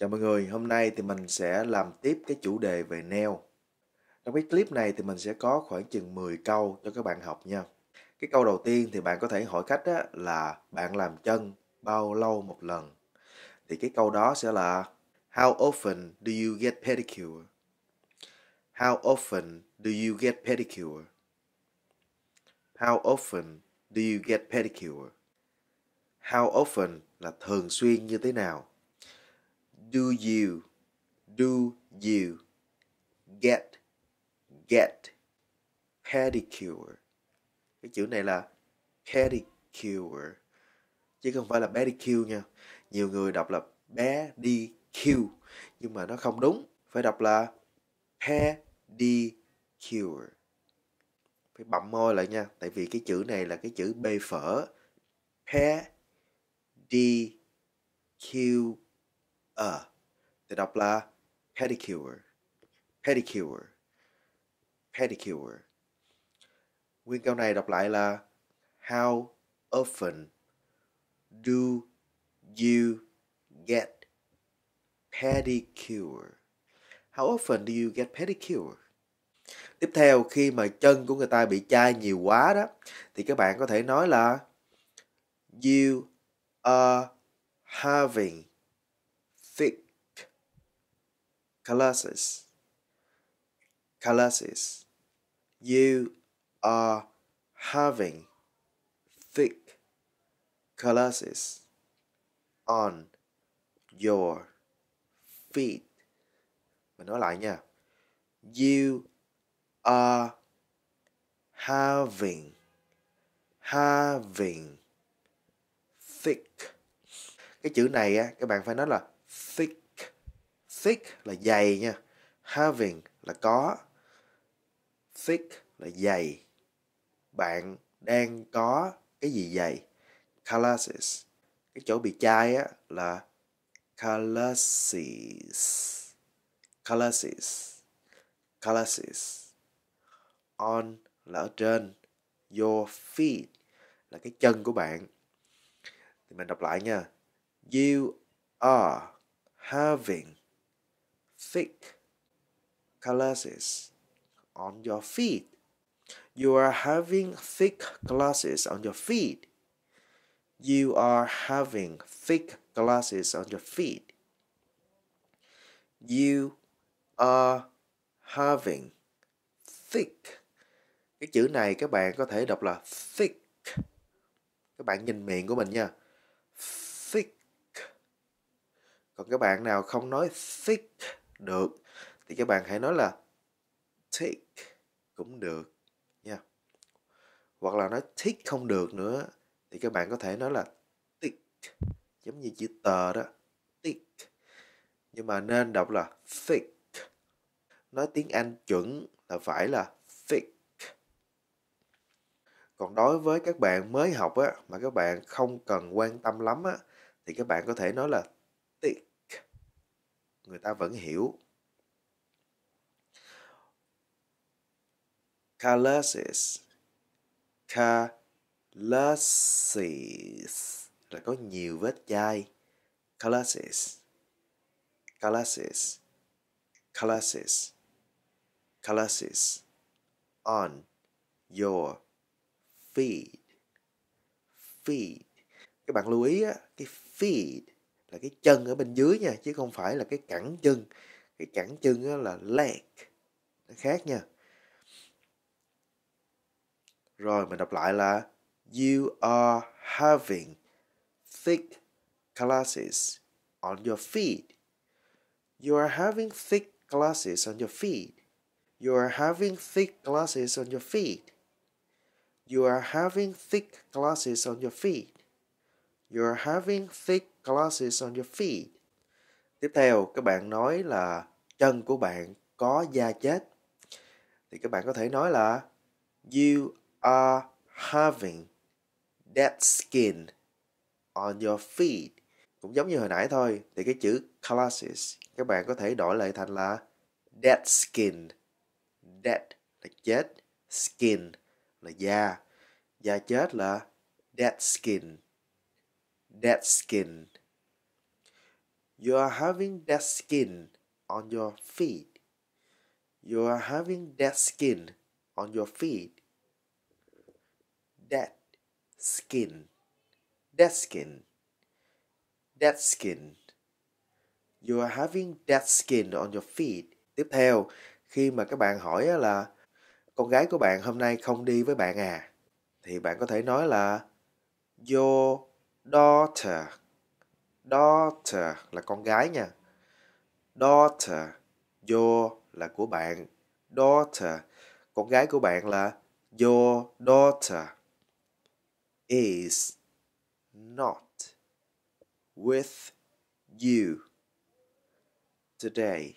Chào mọi người, hôm nay thì mình sẽ làm tiếp cái chủ đề về nail Trong cái clip này thì mình sẽ có khoảng chừng 10 câu cho các bạn học nha. Cái câu đầu tiên thì bạn có thể hỏi khách á, là bạn làm chân bao lâu một lần? Thì cái câu đó sẽ là How often do you get pedicure? How often do you get pedicure? How often do you get pedicure? How often là thường xuyên như thế nào? do you, do you, get, get, pedicure. Cái chữ này là pedicure, chứ không phải là pedicure nha. Nhiều người đọc là bé đi cure, nhưng mà nó không đúng. Phải đọc là pedicure. Phải bậm môi lại nha, tại vì cái chữ này là cái chữ bê phở. Pedicure ở ờ, thì đọc là pedicure pedicure pedicure nguyên câu này đọc lại là how often do you get pedicure how often do you get pedicure tiếp theo khi mà chân của người ta bị chai nhiều quá đó thì các bạn có thể nói là you are having thick calluses calluses you are having thick calluses on your feet mình nói lại nha you are having having thick cái chữ này á các bạn phải nói là thick thick là dày nha having là có thick là dày bạn đang có cái gì dày calluses cái chỗ bị chai á là calluses calluses calluses on là ở trên your feet là cái chân của bạn thì mình đọc lại nha you are having thick glasses on your feet. You are having thick glasses on your feet. You are having thick glasses on your feet. You are having thick. Cái chữ này các bạn có thể đọc là thick. Các bạn nhìn miệng của mình nha. còn các bạn nào không nói thick được thì các bạn hãy nói là thick cũng được nha hoặc là nói thick không được nữa thì các bạn có thể nói là thick giống như chữ tờ đó thick nhưng mà nên đọc là thick nói tiếng anh chuẩn là phải là thick còn đối với các bạn mới học á mà các bạn không cần quan tâm lắm á thì các bạn có thể nói là người ta vẫn hiểu. Calasis Calasis là có nhiều vết chai. Calasis Calasis Calasis Calasis on your feed feed các bạn lưu ý á, cái feed là cái chân ở bên dưới nha chứ không phải là cái cẳng chân cái cẳng chân là leg nó khác nha rồi mình đọc lại là you are having thick glasses on your feet you are having thick glasses on your feet you are having thick glasses on your feet you are having thick glasses on your feet you are having thick glasses on your feet. Tiếp theo, các bạn nói là chân của bạn có da chết. Thì các bạn có thể nói là you are having dead skin on your feet. Cũng giống như hồi nãy thôi, thì cái chữ glasses các bạn có thể đổi lại thành là dead skin. Dead là chết, skin là da. Da chết là dead skin dead skin. You are having dead skin on your feet. You are having dead skin on your feet. Dead skin. Dead skin. Dead skin. You are having dead skin on your feet. Tiếp theo, khi mà các bạn hỏi là con gái của bạn hôm nay không đi với bạn à thì bạn có thể nói là your daughter daughter là con gái nha daughter your là của bạn daughter con gái của bạn là your daughter is not with you today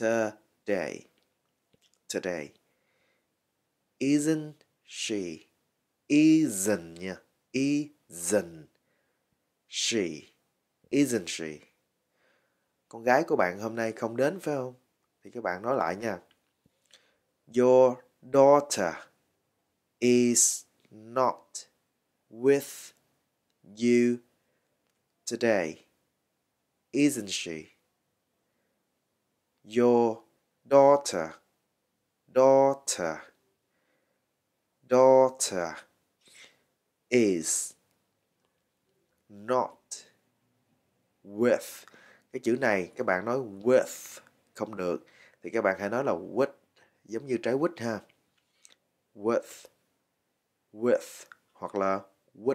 today today isn't she isn't nha yeah. Isn't she isn't she con gái của bạn hôm nay không đến phải không thì các bạn nói lại nha your daughter is not with you today isn't she your daughter daughter daughter is not with cái chữ này các bạn nói with không được thì các bạn hãy nói là with giống như trái quýt ha with with hoặc là with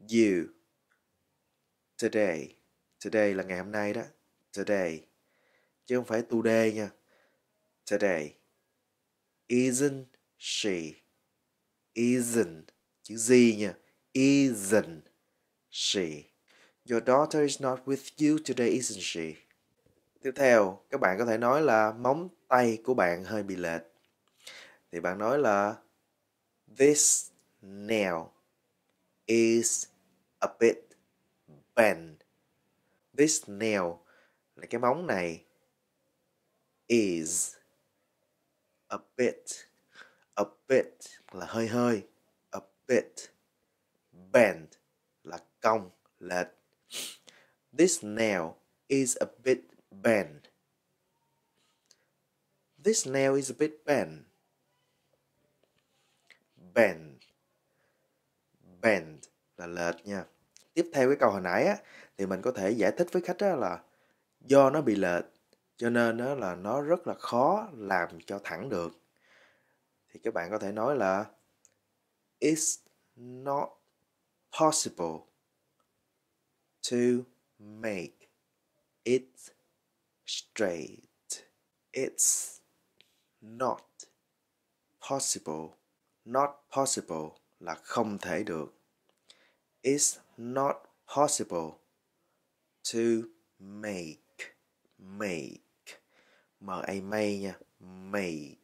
you today today là ngày hôm nay đó today chứ không phải today nha today isn't she isn't chữ z nha Isn't she? Your daughter is not with you today, isn't she? Tiếp theo, các bạn có thể nói là móng tay của bạn hơi bị lệch. Thì bạn nói là This nail is a bit bent. This nail là cái móng này is a bit a bit là hơi hơi a bit bend là cong, lệch. This nail is a bit bent. This nail is a bit bent. Bend. Bend là lệch nha. Tiếp theo cái câu hồi nãy á, thì mình có thể giải thích với khách á là do nó bị lệch cho nên nó là nó rất là khó làm cho thẳng được thì các bạn có thể nói là it's not possible to make it straight. It's not possible. Not possible là không thể được. It's not possible to make. Make. M-A nha. Make.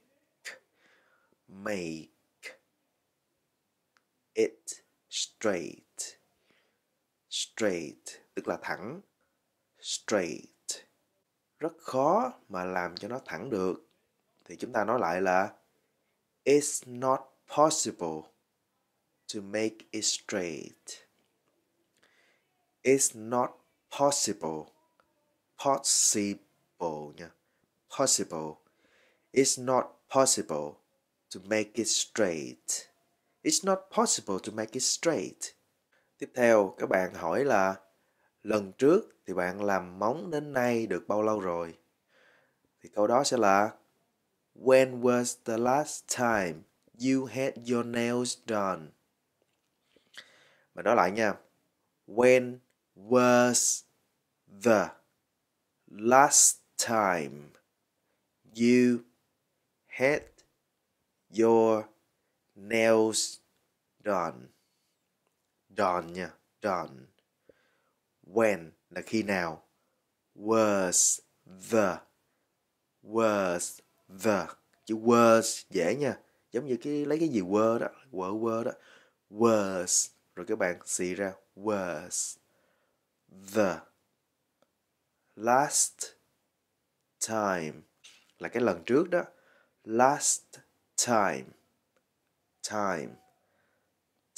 Make. It straight straight tức là thẳng straight rất khó mà làm cho nó thẳng được thì chúng ta nói lại là it's not possible to make it straight it's not possible possible nha possible it's not possible to make it straight It's not possible to make it straight. Tiếp theo, các bạn hỏi là lần trước thì bạn làm móng đến nay được bao lâu rồi? Thì câu đó sẽ là When was the last time you had your nails done? Mình nói lại nha. When was the last time you had your nails done done nha done when là khi nào was the was the chữ was dễ nha giống như cái lấy cái gì were đó were were đó was rồi các bạn xì ra was the last time là cái lần trước đó last time time,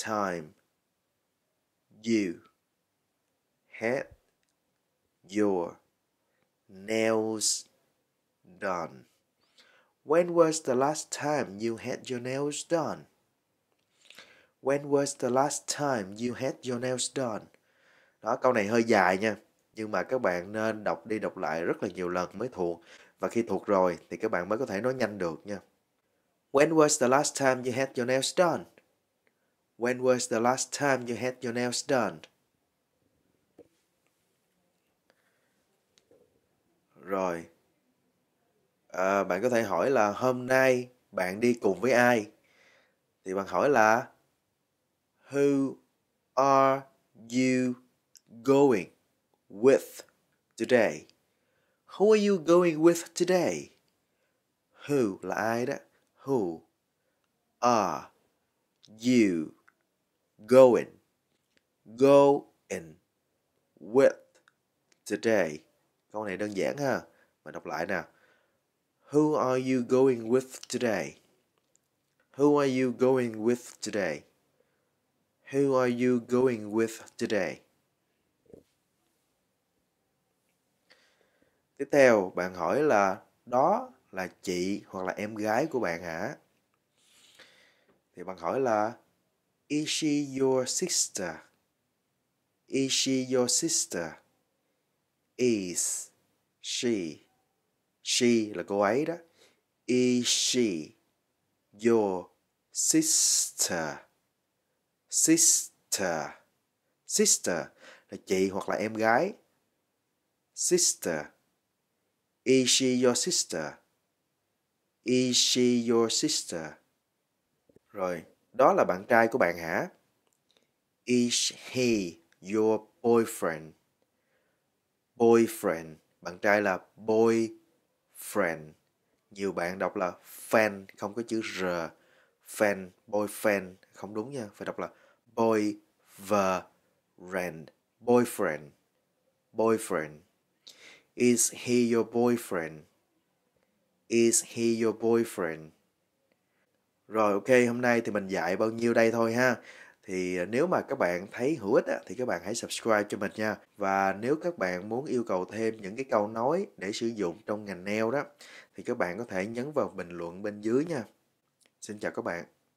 time, you, had, your, nails done. When was the last time you had your nails done? When was the last time you had your nails done? Đó, câu này hơi dài nha. Nhưng mà các bạn nên đọc đi đọc lại rất là nhiều lần mới thuộc. Và khi thuộc rồi thì các bạn mới có thể nói nhanh được nha. When was the last time you had your nails done? When was the last time you had your nails done? Rồi. À, bạn có thể hỏi là hôm nay bạn đi cùng với ai? Thì bạn hỏi là Who are you going with today? Who are you going with today? Who là ai đó? Who are you going going with today? Câu này đơn giản ha. Mình đọc lại nè. Who are you going with today? Who are you going with today? Who are you going with today? Tiếp theo, bạn hỏi là đó là chị hoặc là em gái của bạn hả? Thì bạn hỏi là Is she your sister? Is she your sister? Is she She là cô ấy đó. Is she your sister? Sister Sister là chị hoặc là em gái. Sister Is she your sister? Is she your sister? Rồi, đó là bạn trai của bạn hả? Is he your boyfriend? Boyfriend, bạn trai là boyfriend. Nhiều bạn đọc là fan, không có chữ r. Fan, boyfriend không đúng nha, phải đọc là boy the friend, boyfriend. Boyfriend. Is he your boyfriend? Is he your boyfriend? Rồi ok, hôm nay thì mình dạy bao nhiêu đây thôi ha. Thì à, nếu mà các bạn thấy hữu ích á, thì các bạn hãy subscribe cho mình nha. Và nếu các bạn muốn yêu cầu thêm những cái câu nói để sử dụng trong ngành nail đó thì các bạn có thể nhấn vào bình luận bên dưới nha. Xin chào các bạn.